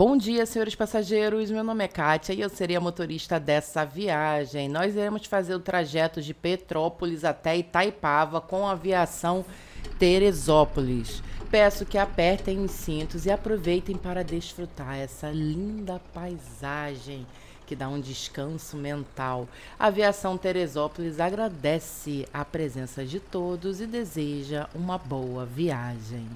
Bom dia, senhores passageiros. Meu nome é Kátia e eu serei a motorista dessa viagem. Nós iremos fazer o trajeto de Petrópolis até Itaipava com a aviação Teresópolis. Peço que apertem os cintos e aproveitem para desfrutar essa linda paisagem que dá um descanso mental. A aviação Teresópolis agradece a presença de todos e deseja uma boa viagem.